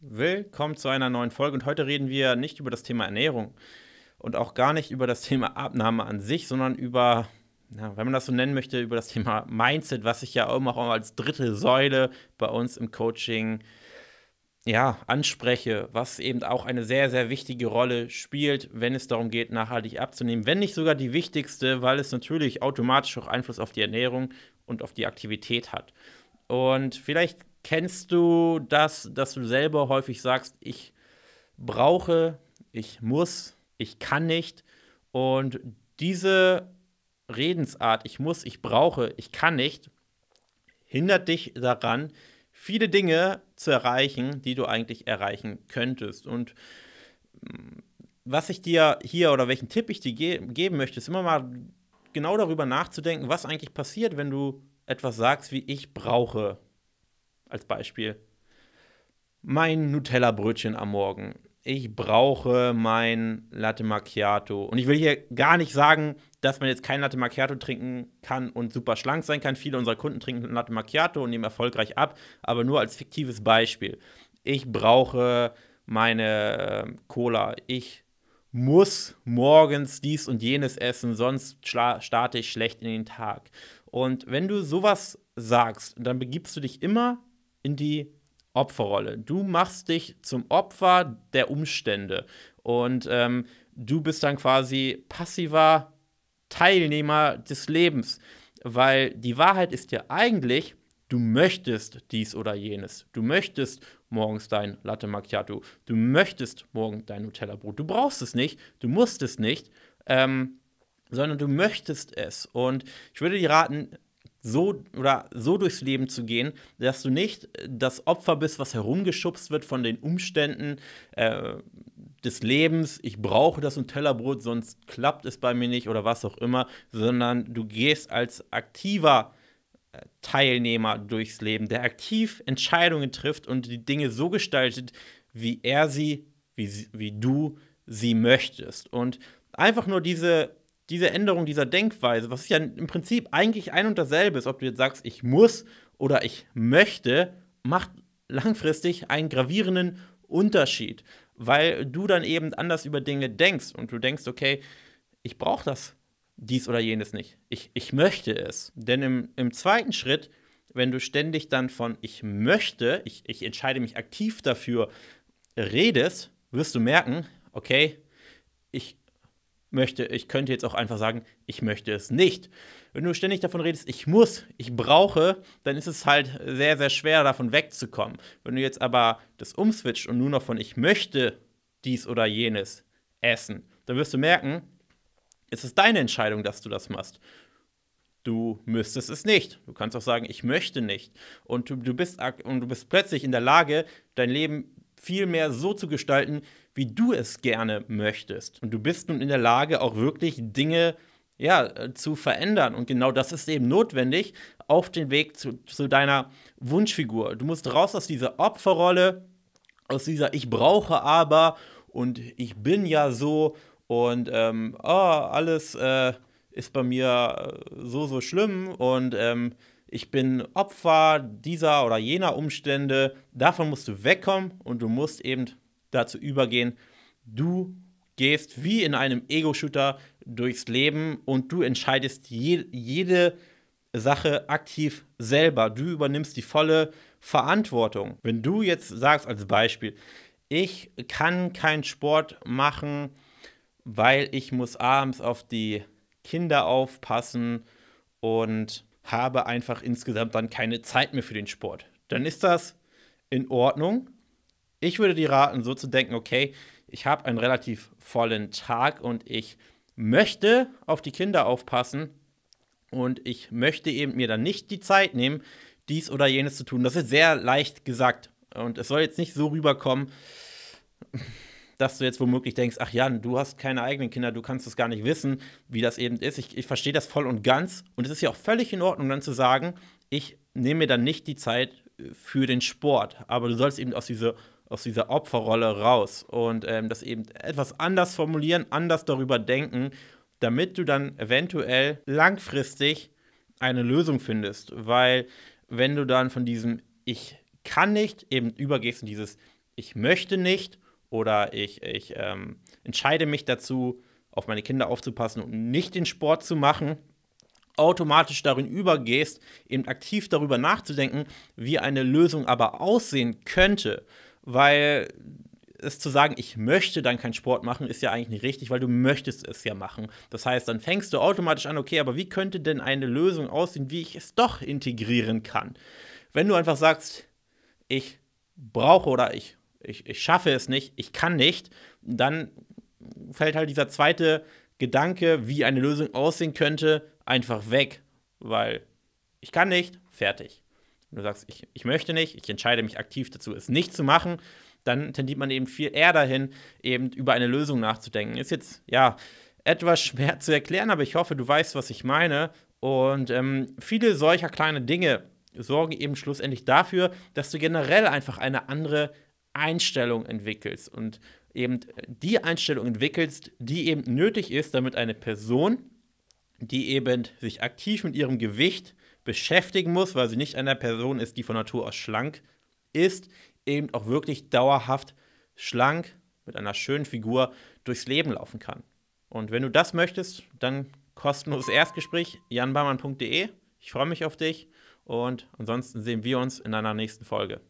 Willkommen zu einer neuen Folge und heute reden wir nicht über das Thema Ernährung und auch gar nicht über das Thema Abnahme an sich, sondern über, na, wenn man das so nennen möchte, über das Thema Mindset, was ich ja auch immer als dritte Säule bei uns im Coaching ja, anspreche, was eben auch eine sehr, sehr wichtige Rolle spielt, wenn es darum geht, nachhaltig abzunehmen. Wenn nicht sogar die wichtigste, weil es natürlich automatisch auch Einfluss auf die Ernährung und auf die Aktivität hat. Und vielleicht Kennst du das, dass du selber häufig sagst, ich brauche, ich muss, ich kann nicht? Und diese Redensart, ich muss, ich brauche, ich kann nicht, hindert dich daran, viele Dinge zu erreichen, die du eigentlich erreichen könntest. Und mm, was ich dir hier oder welchen Tipp ich dir ge geben möchte, ist immer mal genau darüber nachzudenken, was eigentlich passiert, wenn du etwas sagst wie ich brauche als Beispiel. Mein Nutella-Brötchen am Morgen. Ich brauche mein Latte Macchiato. Und ich will hier gar nicht sagen, dass man jetzt kein Latte Macchiato trinken kann und super schlank sein kann. Viele unserer Kunden trinken Latte Macchiato und nehmen erfolgreich ab, aber nur als fiktives Beispiel. Ich brauche meine äh, Cola. Ich muss morgens dies und jenes essen, sonst starte ich schlecht in den Tag. Und wenn du sowas sagst, dann begibst du dich immer in die Opferrolle. Du machst dich zum Opfer der Umstände und ähm, du bist dann quasi passiver Teilnehmer des Lebens, weil die Wahrheit ist ja eigentlich, du möchtest dies oder jenes. Du möchtest morgens dein Latte Macchiato. Du möchtest morgen dein Nutella-Brot. Du brauchst es nicht, du musst es nicht, ähm, sondern du möchtest es. Und ich würde dir raten, so oder so durchs Leben zu gehen, dass du nicht das Opfer bist, was herumgeschubst wird von den Umständen äh, des Lebens. Ich brauche das und Tellerbrot, sonst klappt es bei mir nicht oder was auch immer, sondern du gehst als aktiver äh, Teilnehmer durchs Leben, der aktiv Entscheidungen trifft und die Dinge so gestaltet, wie er sie, wie, sie, wie du sie möchtest. Und einfach nur diese diese Änderung dieser Denkweise, was ja im Prinzip eigentlich ein und dasselbe ist, ob du jetzt sagst, ich muss oder ich möchte, macht langfristig einen gravierenden Unterschied, weil du dann eben anders über Dinge denkst und du denkst, okay, ich brauche das, dies oder jenes nicht. Ich, ich möchte es. Denn im, im zweiten Schritt, wenn du ständig dann von ich möchte, ich, ich entscheide mich aktiv dafür, redest, wirst du merken, okay, ich möchte. Ich könnte jetzt auch einfach sagen, ich möchte es nicht. Wenn du ständig davon redest, ich muss, ich brauche, dann ist es halt sehr, sehr schwer, davon wegzukommen. Wenn du jetzt aber das umswitcht und nur noch von ich möchte dies oder jenes essen, dann wirst du merken, es ist deine Entscheidung, dass du das machst. Du müsstest es nicht. Du kannst auch sagen, ich möchte nicht. Und du, du, bist, und du bist plötzlich in der Lage, dein Leben vielmehr so zu gestalten, wie du es gerne möchtest. Und du bist nun in der Lage, auch wirklich Dinge ja, zu verändern. Und genau das ist eben notwendig auf den Weg zu, zu deiner Wunschfigur. Du musst raus aus dieser Opferrolle, aus dieser Ich brauche aber und ich bin ja so und ähm, oh, alles äh, ist bei mir äh, so, so schlimm und ähm, ich bin Opfer dieser oder jener Umstände. Davon musst du wegkommen und du musst eben dazu übergehen, du gehst wie in einem Ego-Shooter durchs Leben und du entscheidest je, jede Sache aktiv selber. Du übernimmst die volle Verantwortung. Wenn du jetzt sagst als Beispiel, ich kann keinen Sport machen, weil ich muss abends auf die Kinder aufpassen und habe einfach insgesamt dann keine Zeit mehr für den Sport. Dann ist das in Ordnung. Ich würde dir raten, so zu denken, okay, ich habe einen relativ vollen Tag und ich möchte auf die Kinder aufpassen und ich möchte eben mir dann nicht die Zeit nehmen, dies oder jenes zu tun. Das ist sehr leicht gesagt und es soll jetzt nicht so rüberkommen dass du jetzt womöglich denkst, ach Jan, du hast keine eigenen Kinder, du kannst es gar nicht wissen, wie das eben ist. Ich, ich verstehe das voll und ganz. Und es ist ja auch völlig in Ordnung, dann zu sagen, ich nehme mir dann nicht die Zeit äh, für den Sport. Aber du sollst eben aus dieser, aus dieser Opferrolle raus und ähm, das eben etwas anders formulieren, anders darüber denken, damit du dann eventuell langfristig eine Lösung findest. Weil wenn du dann von diesem Ich kann nicht eben übergehst in dieses Ich möchte nicht oder ich, ich ähm, entscheide mich dazu, auf meine Kinder aufzupassen und nicht den Sport zu machen, automatisch darin übergehst, eben aktiv darüber nachzudenken, wie eine Lösung aber aussehen könnte. Weil es zu sagen, ich möchte dann keinen Sport machen, ist ja eigentlich nicht richtig, weil du möchtest es ja machen. Das heißt, dann fängst du automatisch an, okay, aber wie könnte denn eine Lösung aussehen, wie ich es doch integrieren kann? Wenn du einfach sagst, ich brauche oder ich ich, ich schaffe es nicht, ich kann nicht, dann fällt halt dieser zweite Gedanke, wie eine Lösung aussehen könnte, einfach weg, weil ich kann nicht, fertig. Wenn du sagst, ich, ich möchte nicht, ich entscheide mich aktiv dazu, es nicht zu machen, dann tendiert man eben viel eher dahin, eben über eine Lösung nachzudenken. Ist jetzt, ja, etwas schwer zu erklären, aber ich hoffe, du weißt, was ich meine. Und ähm, viele solcher kleine Dinge sorgen eben schlussendlich dafür, dass du generell einfach eine andere Einstellung entwickelst und eben die Einstellung entwickelst, die eben nötig ist, damit eine Person, die eben sich aktiv mit ihrem Gewicht beschäftigen muss, weil sie nicht eine Person ist, die von Natur aus schlank ist, eben auch wirklich dauerhaft schlank mit einer schönen Figur durchs Leben laufen kann. Und wenn du das möchtest, dann kostenloses Erstgespräch janbarmann.de. Ich freue mich auf dich und ansonsten sehen wir uns in einer nächsten Folge.